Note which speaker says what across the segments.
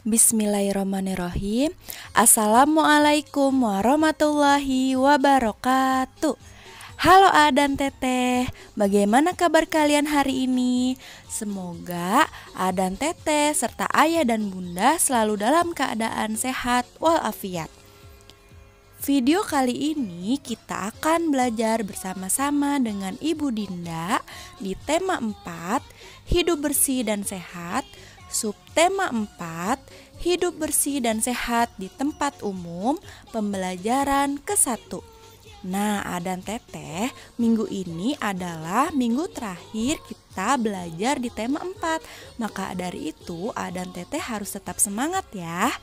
Speaker 1: Bismillahirrahmanirrahim Assalamualaikum warahmatullahi wabarakatuh Halo A dan Teteh Bagaimana kabar kalian hari ini? Semoga A dan Teteh serta ayah dan bunda selalu dalam keadaan sehat walafiat Video kali ini kita akan belajar bersama-sama dengan Ibu Dinda di tema 4 Hidup bersih dan sehat Subtema 4, hidup bersih dan sehat di tempat umum, pembelajaran ke-1. Nah, Adan Teteh, minggu ini adalah minggu terakhir kita belajar di tema 4. Maka dari itu, Adan Teteh harus tetap semangat ya.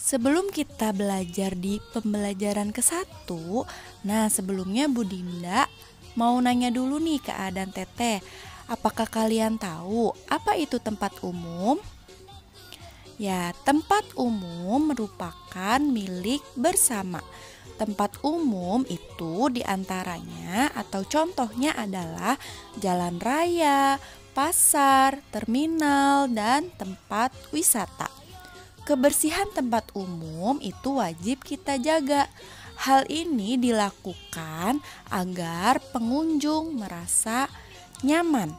Speaker 1: Sebelum kita belajar di pembelajaran ke-1, nah sebelumnya Bu Dinda mau nanya dulu nih ke Adan Teteh. Apakah kalian tahu apa itu tempat umum? Ya, tempat umum merupakan milik bersama. Tempat umum itu diantaranya atau contohnya adalah jalan raya, pasar, terminal, dan tempat wisata. Kebersihan tempat umum itu wajib kita jaga. Hal ini dilakukan agar pengunjung merasa nyaman.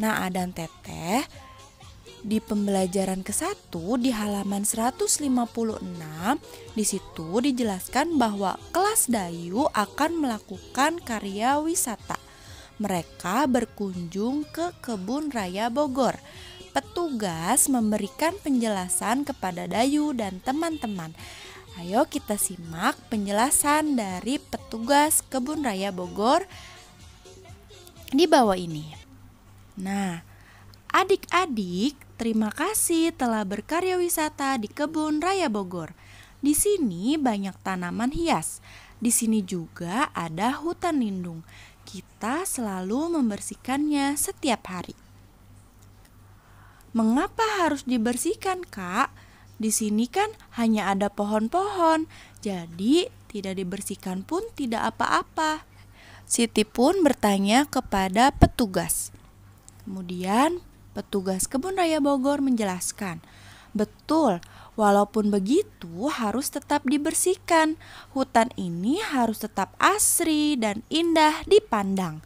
Speaker 1: Nah, Adan Teteh di pembelajaran ke-1 di halaman 156 di situ dijelaskan bahwa kelas Dayu akan melakukan karya wisata. Mereka berkunjung ke kebun raya Bogor. Petugas memberikan penjelasan kepada Dayu dan teman-teman. Ayo kita simak penjelasan dari petugas kebun raya Bogor di bawah ini. Nah, adik-adik, terima kasih telah berkarya wisata di Kebun Raya Bogor. Di sini banyak tanaman hias. Di sini juga ada hutan lindung. Kita selalu membersihkannya setiap hari. Mengapa harus dibersihkan, Kak? Di sini kan hanya ada pohon-pohon, jadi tidak dibersihkan pun tidak apa-apa. Siti pun bertanya kepada petugas. Kemudian petugas kebun raya Bogor menjelaskan, betul, walaupun begitu harus tetap dibersihkan. Hutan ini harus tetap asri dan indah dipandang.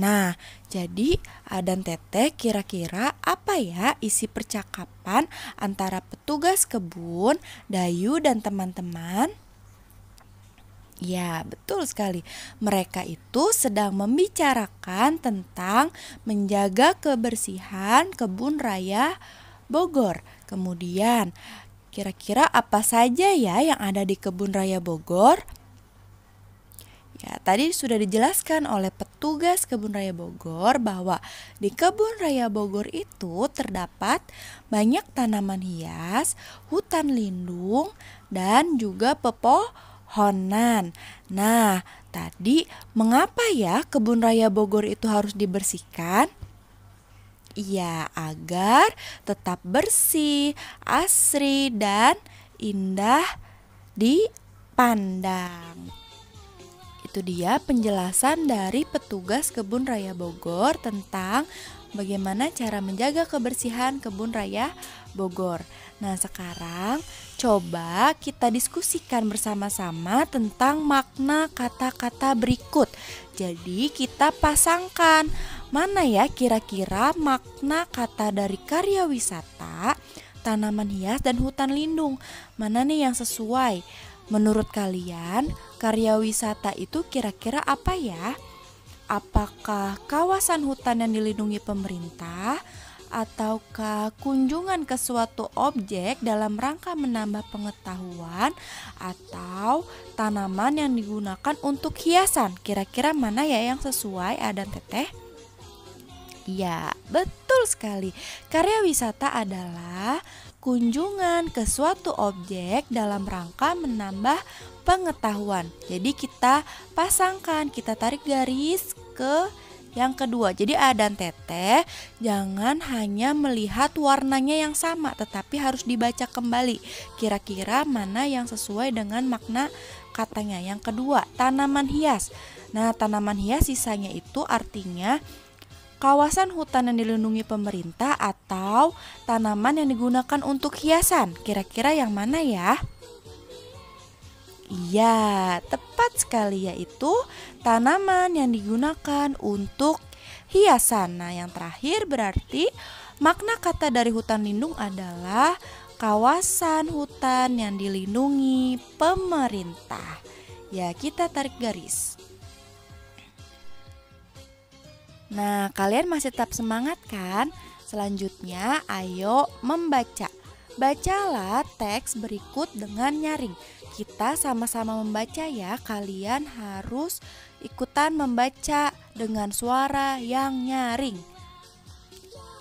Speaker 1: Nah, jadi Adan dan Teteh kira-kira apa ya isi percakapan antara petugas kebun, Dayu dan teman-teman? Ya, betul sekali. Mereka itu sedang membicarakan tentang menjaga kebersihan kebun raya Bogor. Kemudian, kira-kira apa saja ya yang ada di kebun raya Bogor? Ya, tadi sudah dijelaskan oleh petugas Kebun Raya Bogor bahwa di Kebun Raya Bogor itu terdapat banyak tanaman hias, hutan lindung, dan juga pepohonan Honan. Nah, tadi mengapa ya kebun raya Bogor itu harus dibersihkan? Iya, agar tetap bersih, asri, dan indah dipandang. Itu dia penjelasan dari petugas Kebun Raya Bogor tentang bagaimana cara menjaga kebersihan Kebun Raya Bogor. Nah, sekarang coba kita diskusikan bersama-sama tentang makna kata-kata berikut. Jadi, kita pasangkan mana ya kira-kira makna kata dari karya wisata, tanaman hias, dan hutan lindung. Mana nih yang sesuai? Menurut kalian, karya wisata itu kira-kira apa ya? Apakah kawasan hutan yang dilindungi pemerintah? ataukah kunjungan ke suatu objek dalam rangka menambah pengetahuan atau tanaman yang digunakan untuk hiasan. Kira-kira mana ya yang sesuai dan Teteh? Ya, betul sekali. Karya wisata adalah kunjungan ke suatu objek dalam rangka menambah pengetahuan. Jadi kita pasangkan, kita tarik garis ke yang kedua, jadi A dan Teteh jangan hanya melihat warnanya yang sama tetapi harus dibaca kembali kira-kira mana yang sesuai dengan makna katanya. Yang kedua, tanaman hias. Nah, tanaman hias sisanya itu artinya kawasan hutan yang dilindungi pemerintah atau tanaman yang digunakan untuk hiasan. Kira-kira yang mana ya? Iya, tepat sekali yaitu tanaman yang digunakan untuk hiasan. Nah, yang terakhir berarti makna kata dari hutan lindung adalah kawasan hutan yang dilindungi pemerintah. Ya, kita tarik garis. Nah, kalian masih tetap semangat kan? Selanjutnya, ayo membaca. Bacalah teks berikut dengan nyaring kita sama-sama membaca ya. Kalian harus ikutan membaca dengan suara yang nyaring.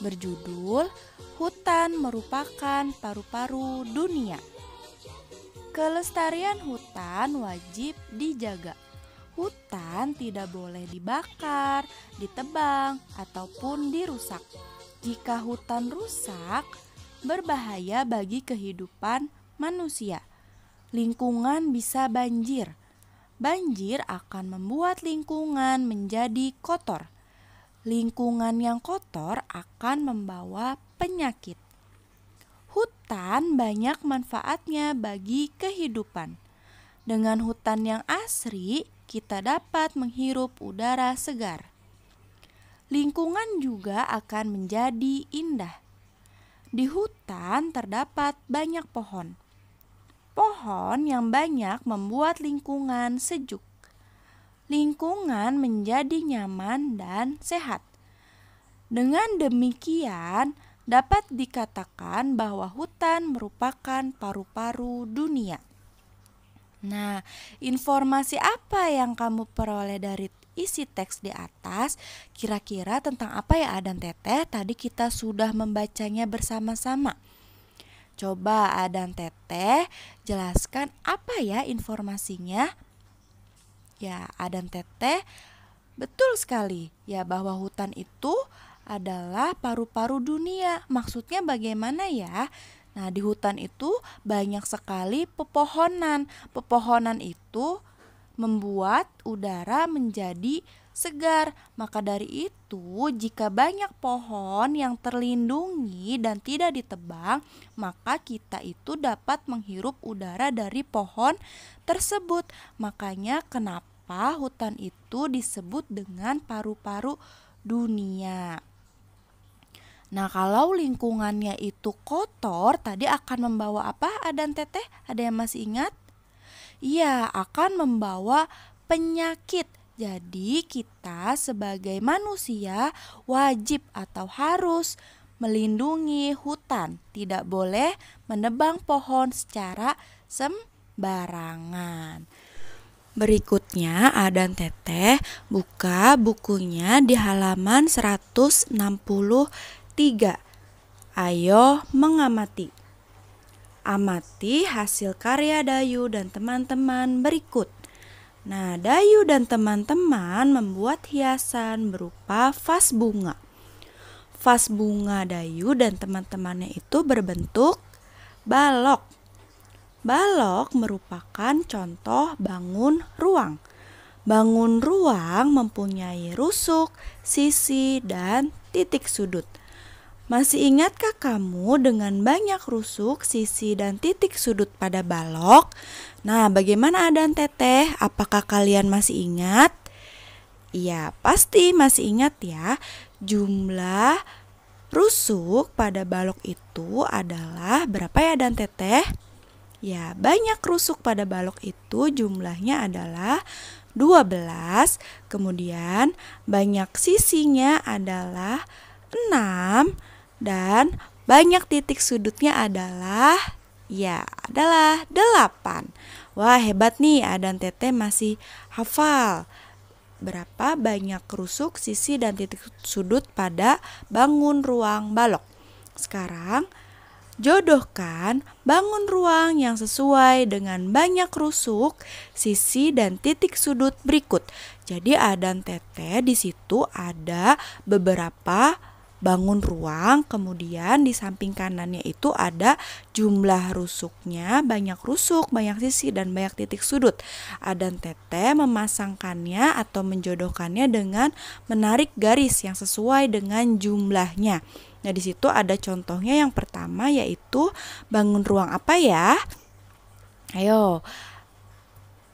Speaker 1: Berjudul Hutan merupakan paru-paru dunia. Kelestarian hutan wajib dijaga. Hutan tidak boleh dibakar, ditebang, ataupun dirusak. Jika hutan rusak, berbahaya bagi kehidupan manusia lingkungan bisa banjir. Banjir akan membuat lingkungan menjadi kotor. Lingkungan yang kotor akan membawa penyakit. Hutan banyak manfaatnya bagi kehidupan. Dengan hutan yang asri, kita dapat menghirup udara segar. Lingkungan juga akan menjadi indah. Di hutan terdapat banyak pohon pohon yang banyak membuat lingkungan sejuk. Lingkungan menjadi nyaman dan sehat. Dengan demikian, dapat dikatakan bahwa hutan merupakan paru-paru dunia. Nah, informasi apa yang kamu peroleh dari isi teks di atas? Kira-kira tentang apa ya Adam Teteh? Tadi kita sudah membacanya bersama-sama. Coba Adan Teteh jelaskan apa ya informasinya? Ya, Adan Teteh betul sekali ya bahwa hutan itu adalah paru-paru dunia. Maksudnya bagaimana ya? Nah, di hutan itu banyak sekali pepohonan. Pepohonan itu membuat udara menjadi segar. Maka dari itu, jika banyak pohon yang terlindungi dan tidak ditebang, maka kita itu dapat menghirup udara dari pohon tersebut. Makanya kenapa hutan itu disebut dengan paru-paru dunia. Nah, kalau lingkungannya itu kotor, tadi akan membawa apa? Adan Teteh, ada yang masih ingat? Iya, akan membawa penyakit. Jadi, kita sebagai manusia wajib atau harus melindungi hutan, tidak boleh menebang pohon secara sembarangan. Berikutnya Adan Teteh buka bukunya di halaman 163. Ayo mengamati. Amati hasil karya Dayu dan teman-teman berikut. Nah, Dayu dan teman-teman membuat hiasan berupa vas bunga. Vas bunga Dayu dan teman-temannya itu berbentuk balok. Balok merupakan contoh bangun ruang. Bangun ruang mempunyai rusuk, sisi, dan titik sudut. Masih ingatkah kamu dengan banyak rusuk, sisi, dan titik sudut pada balok? Nah, bagaimana Adan Teteh? Apakah kalian masih ingat? Ya, pasti masih ingat ya. Jumlah rusuk pada balok itu adalah berapa ya adan teteh? Ya, banyak rusuk pada balok itu jumlahnya adalah 12, kemudian banyak sisinya adalah 6, dan banyak titik sudutnya adalah ya adalah 8. Wah, hebat nih Adan dan Tete masih hafal. Berapa banyak rusuk, sisi dan titik sudut pada bangun ruang balok. Sekarang jodohkan bangun ruang yang sesuai dengan banyak rusuk, sisi dan titik sudut berikut. Jadi Adan dan Tete di situ ada beberapa bangun ruang, kemudian di samping kanannya itu ada jumlah rusuknya, banyak rusuk, banyak sisi dan banyak titik sudut. Adan Tete memasangkannya atau menjodohkannya dengan menarik garis yang sesuai dengan jumlahnya. Nah, di situ ada contohnya yang pertama yaitu bangun ruang apa ya? Ayo,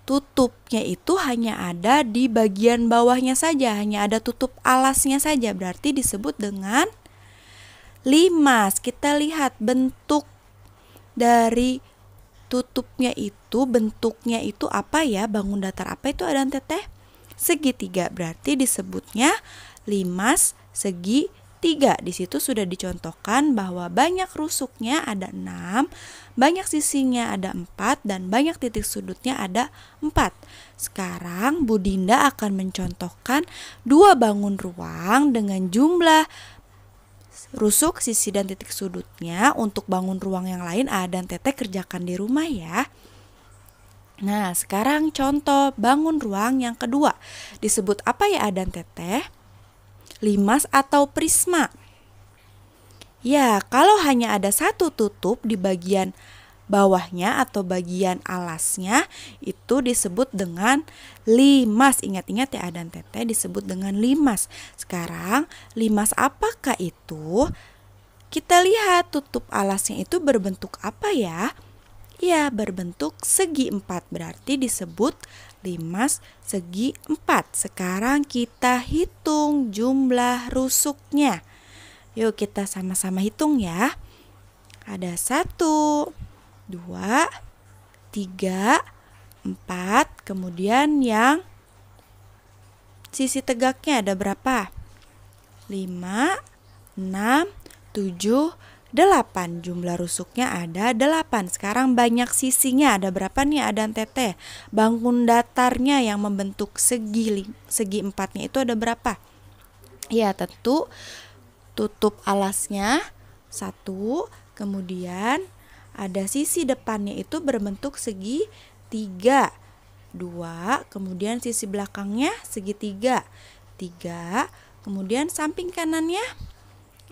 Speaker 1: tutupnya itu hanya ada di bagian bawahnya saja, hanya ada tutup alasnya saja, berarti disebut dengan limas. Kita lihat bentuk dari tutupnya itu, bentuknya itu apa ya? Bangun datar apa itu ada teteh? Segitiga, berarti disebutnya limas segi. 3. Di situ sudah dicontohkan bahwa banyak rusuknya ada enam, banyak sisinya ada empat dan banyak titik sudutnya ada empat. Sekarang Bu Dinda akan mencontohkan dua bangun ruang dengan jumlah rusuk, sisi, dan titik sudutnya untuk bangun ruang yang lain A dan Tete kerjakan di rumah ya. Nah, sekarang contoh bangun ruang yang kedua. Disebut apa ya A dan Teteh? limas atau prisma. Ya, kalau hanya ada satu tutup di bagian bawahnya atau bagian alasnya itu disebut dengan limas. Ingat-ingat ya dan teteh disebut dengan limas. Sekarang limas apakah itu? Kita lihat tutup alasnya itu berbentuk apa ya? Ya, berbentuk segi empat berarti disebut limas segi 4. Sekarang kita hitung jumlah rusuknya. Yuk kita sama-sama hitung ya. Ada 1, 2, 3, 4. Kemudian yang sisi tegaknya ada berapa? 5, 6, 7, 8 8 jumlah rusuknya ada 8 sekarang banyak sisinya ada berapa nih ada teteh bangun datarnya yang membentuk segi segi empatnya itu ada berapa ya tentu tutup alasnya satu kemudian ada sisi depannya itu berbentuk segi tiga dua kemudian sisi belakangnya segi tiga tiga kemudian samping kanannya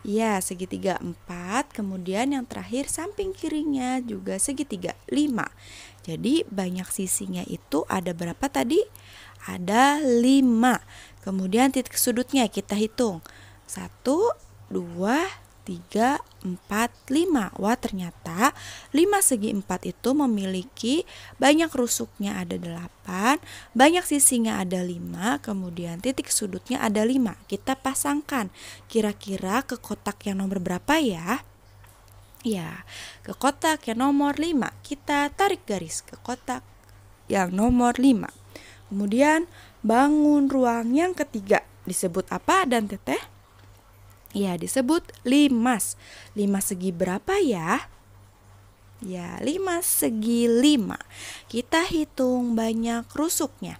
Speaker 1: Ya, segitiga 4, kemudian yang terakhir samping kirinya juga segitiga 5. Jadi banyak sisinya itu ada berapa tadi? Ada 5. Kemudian titik sudutnya kita hitung. 1 2 3 4, 5. Wah ternyata 5 segi 4 itu memiliki banyak rusuknya ada 8, banyak sisinya ada 5, kemudian titik sudutnya ada 5. Kita pasangkan kira-kira ke kotak yang nomor berapa ya? Ya, ke kotak yang nomor 5 kita tarik garis ke kotak yang nomor 5. Kemudian bangun ruang yang ketiga disebut apa dan teteh? ya disebut limas. Lima segi berapa ya? Ya, lima segi lima. Kita hitung banyak rusuknya.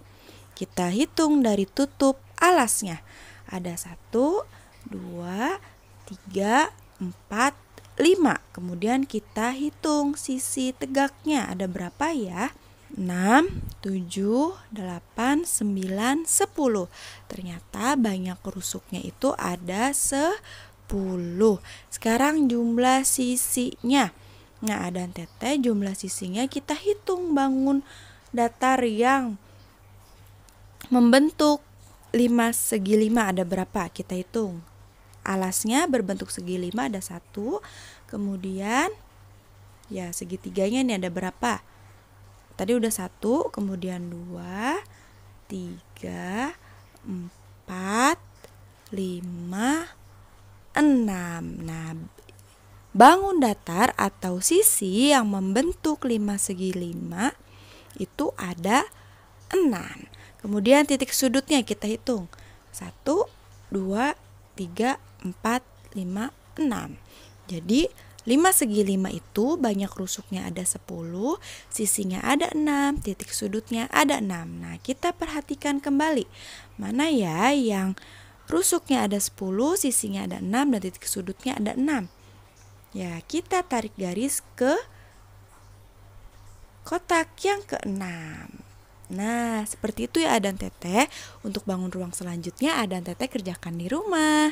Speaker 1: Kita hitung dari tutup alasnya. Ada satu, dua, tiga, empat, lima. Kemudian kita hitung sisi tegaknya. Ada berapa ya? 6, 7, 8, 9, 10. Ternyata banyak rusuknya itu ada 10. Sekarang jumlah sisinya. Nah, ada tete jumlah sisinya kita hitung bangun datar yang membentuk 5 segi 5 ada berapa? Kita hitung. Alasnya berbentuk segi 5 ada 1 Kemudian ya segitiganya ini ada berapa? Tadi udah satu, kemudian dua, tiga, empat, lima, enam. Nah, bangun datar atau sisi yang membentuk lima segi lima itu ada enam. Kemudian titik sudutnya kita hitung. Satu, dua, tiga, empat, lima, enam. Jadi 5 segi 5 itu banyak rusuknya ada 10, sisinya ada 6, titik sudutnya ada 6. Nah, kita perhatikan kembali. Mana ya yang rusuknya ada 10, sisinya ada 6 dan titik sudutnya ada 6. Ya, kita tarik garis ke kotak yang ke-6. Nah, seperti itu ya Adan Teteh. Untuk bangun ruang selanjutnya, Adan Teteh kerjakan di rumah.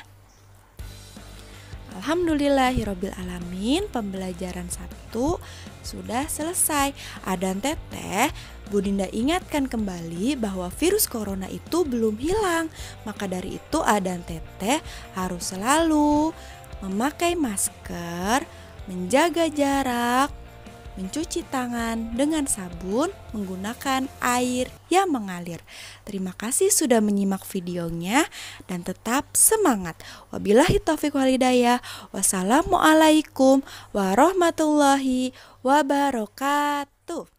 Speaker 1: Alhamdulillah, Hirobil ya Alamin, pembelajaran Sabtu sudah selesai. Adan teteh, Bu Dinda ingatkan kembali bahwa virus corona itu belum hilang. Maka dari itu Adan teteh harus selalu memakai masker, menjaga jarak, mencuci tangan dengan sabun menggunakan air yang mengalir. Terima kasih sudah menyimak videonya dan tetap semangat. Wabillahi taufiq walhidayah. Wassalamualaikum warahmatullahi wabarakatuh.